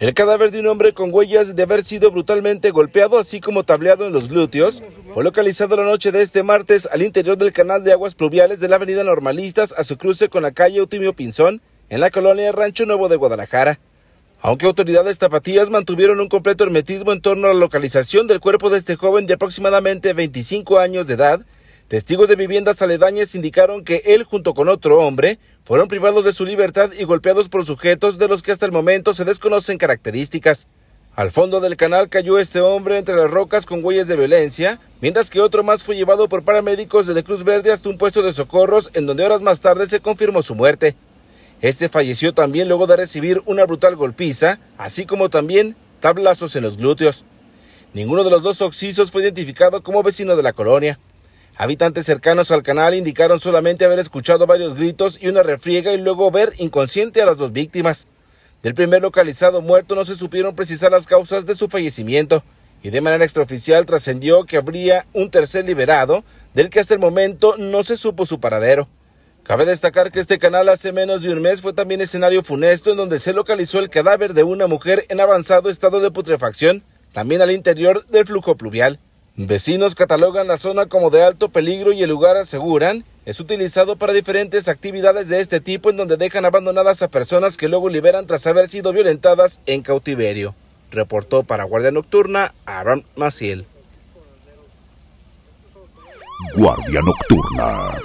El cadáver de un hombre con huellas de haber sido brutalmente golpeado, así como tableado en los glúteos, fue localizado la noche de este martes al interior del canal de aguas pluviales de la avenida Normalistas a su cruce con la calle Utimio Pinzón, en la colonia Rancho Nuevo de Guadalajara. Aunque autoridades tapatías mantuvieron un completo hermetismo en torno a la localización del cuerpo de este joven de aproximadamente 25 años de edad, Testigos de viviendas aledañas indicaron que él junto con otro hombre fueron privados de su libertad y golpeados por sujetos de los que hasta el momento se desconocen características. Al fondo del canal cayó este hombre entre las rocas con huellas de violencia, mientras que otro más fue llevado por paramédicos desde Cruz Verde hasta un puesto de socorros en donde horas más tarde se confirmó su muerte. Este falleció también luego de recibir una brutal golpiza, así como también tablazos en los glúteos. Ninguno de los dos oxisos fue identificado como vecino de la colonia. Habitantes cercanos al canal indicaron solamente haber escuchado varios gritos y una refriega y luego ver inconsciente a las dos víctimas. Del primer localizado muerto no se supieron precisar las causas de su fallecimiento y de manera extraoficial trascendió que habría un tercer liberado del que hasta el momento no se supo su paradero. Cabe destacar que este canal hace menos de un mes fue también escenario funesto en donde se localizó el cadáver de una mujer en avanzado estado de putrefacción, también al interior del flujo pluvial. Vecinos catalogan la zona como de alto peligro y el lugar aseguran es utilizado para diferentes actividades de este tipo en donde dejan abandonadas a personas que luego liberan tras haber sido violentadas en cautiverio. Reportó para Guardia Nocturna Aaron Maciel. Guardia Nocturna.